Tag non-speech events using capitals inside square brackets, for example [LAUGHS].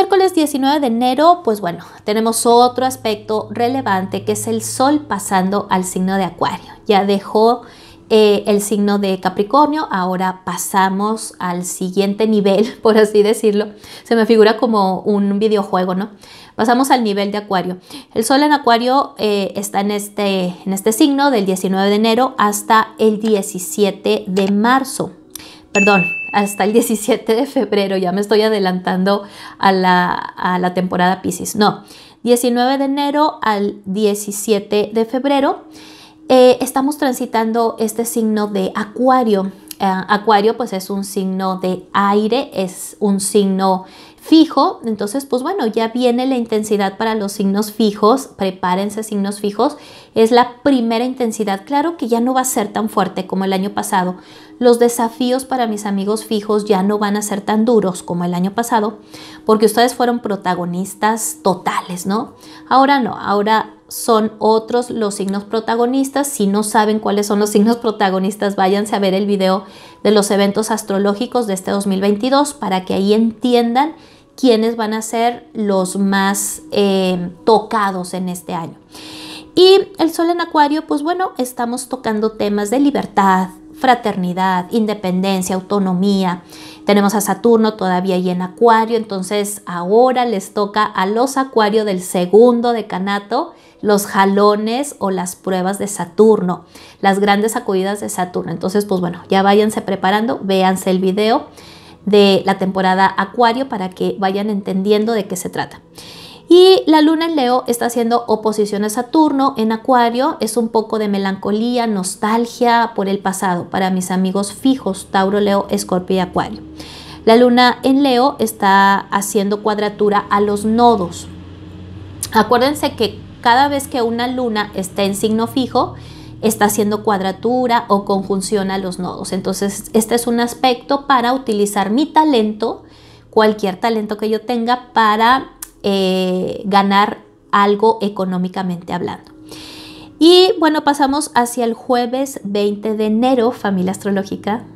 miércoles 19 de enero, pues bueno, tenemos otro aspecto relevante que es el Sol pasando al signo de Acuario. Ya dejó eh, el signo de Capricornio, ahora pasamos al siguiente nivel, [LAUGHS] por así decirlo. Se me figura como un videojuego, ¿no? Pasamos al nivel de Acuario. El Sol en Acuario eh, está en este, en este signo del 19 de enero hasta el 17 de marzo. Perdón, hasta el 17 de febrero, ya me estoy adelantando a la, temporada Pisces, no, 19 de enero al 17 de febrero. Eh, estamos transitando este signo de Acuario. Eh, acuario pues es un signo de aire, es un signo fijo, entonces pues bueno, ya viene la intensidad para los signos fijos, prepárense signos fijos, es la primera intensidad, claro que ya no va a ser tan fuerte como el año pasado, los desafíos para mis amigos fijos ya no van a ser tan duros como el año pasado, porque ustedes fueron protagonistas totales, ¿no? Ahora no, ahora son otros los signos protagonistas. Si no saben cuáles son los [LAUGHS] signos protagonistas, váyanse a ver el video de los eventos astrológicos de este 2022 para que ahí entiendan quiénes van a ser los más eh, tocados en este año. Y el sol en acuario, pues bueno, estamos tocando temas de libertad, fraternidad, independencia, autonomía. Tenemos a Saturno todavía ahí en Acuario, entonces ahora les toca a los Acuarios del segundo decanato los jalones o las pruebas de Saturno, las grandes acudidas de Saturno. Entonces, pues bueno, ya váyanse preparando, véanse el video de la temporada Acuario para que vayan entendiendo de qué se trata. Y la luna en Leo está haciendo oposición a Saturno en Acuario, es un poco de melancolía, nostalgia por el pasado para mis amigos fijos, Tauro, Leo, Escorpio y Acuario. La luna en Leo está haciendo cuadratura a los nodos. Acuérdense que cada vez que una luna está en signo fijo, está haciendo cuadratura o conjunción a los nodos. Entonces, este es un aspecto para utilizar mi talento, cualquier talento que yo tenga, para eh, ganar algo económicamente hablando. Y bueno, pasamos hacia el jueves 20 de enero, familia astrológica.